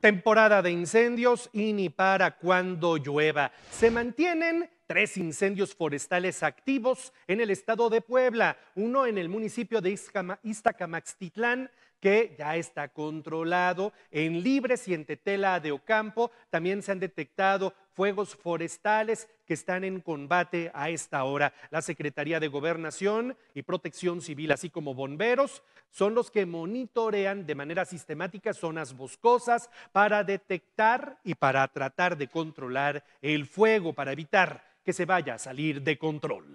Temporada de incendios y ni para cuando llueva. Se mantienen tres incendios forestales activos en el estado de Puebla, uno en el municipio de Iztacamaxtitlán, que ya está controlado, en Libres y en Tetela de Ocampo también se han detectado fuegos forestales que están en combate a esta hora. La Secretaría de Gobernación y Protección Civil, así como bomberos, son los que monitorean de manera sistemática zonas boscosas para detectar y para tratar de controlar el fuego, para evitar que se vaya a salir de control.